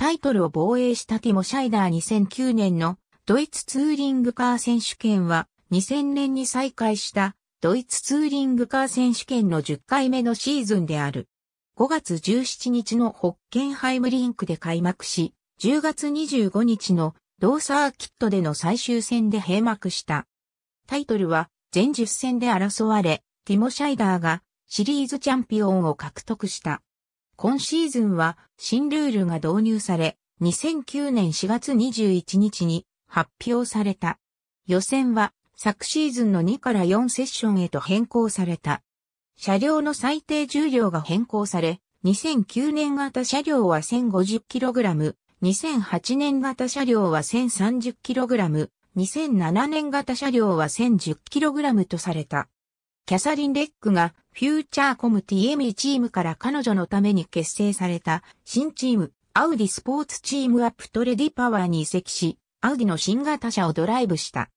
タイトルを防衛したティモ・シャイダー2009年のドイツツーリングカー選手権は2000年に再開したドイツツーリングカー選手権の10回目のシーズンである。5月17日のホッケンハイムリンクで開幕し、10月25日のーサーキットでの最終戦で閉幕した。タイトルは全10戦で争われ、ティモ・シャイダーがシリーズチャンピオンを獲得した。今シーズンは新ルールが導入され、2009年4月21日に発表された。予選は昨シーズンの2から4セッションへと変更された。車両の最低重量が変更され、2009年型車両は 1050kg、2008年型車両は 1030kg、2007年型車両は 1010kg とされた。キャサリン・レックがフューチャーコム TM チームから彼女のために結成された新チーム、アウディスポーツチームアップトレディパワーに移籍し、アウディの新型車をドライブした。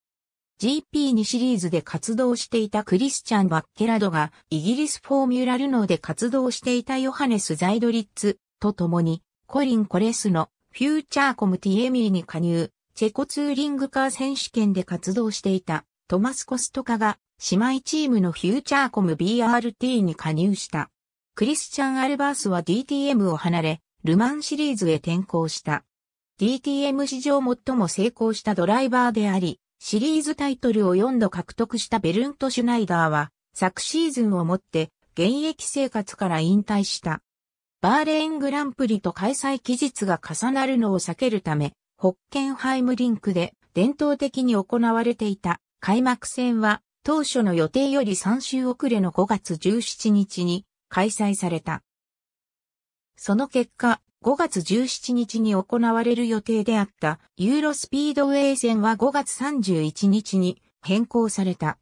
GP2 シリーズで活動していたクリスチャン・バッケラドが、イギリスフォーミュラルノーで活動していたヨハネス・ザイドリッツと共に、コリン・コレスのフューチャーコム TME に加入、チェコツーリングカー選手権で活動していたトマス・コストカが姉妹チームのフューチャーコム BRT に加入した。クリスチャン・アルバースは DTM を離れ、ルマンシリーズへ転向した。DTM 史上最も成功したドライバーであり、シリーズタイトルを4度獲得したベルント・シュナイダーは、昨シーズンをもって現役生活から引退した。バーレーングランプリと開催期日が重なるのを避けるため、ホッケンハイムリンクで伝統的に行われていた開幕戦は当初の予定より3週遅れの5月17日に開催された。その結果、5月17日に行われる予定であったユーロスピードウェイ戦は5月31日に変更された。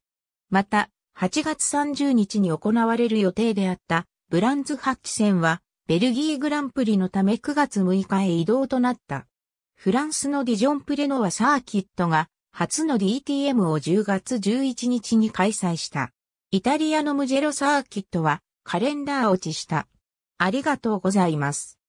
また、8月30日に行われる予定であったブランズハッチ戦はベルギーグランプリのため9月6日へ移動となった。フランスのディジョンプレノワサーキットが初の DTM を10月11日に開催した。イタリアのムジェロサーキットはカレンダー落ちした。ありがとうございます。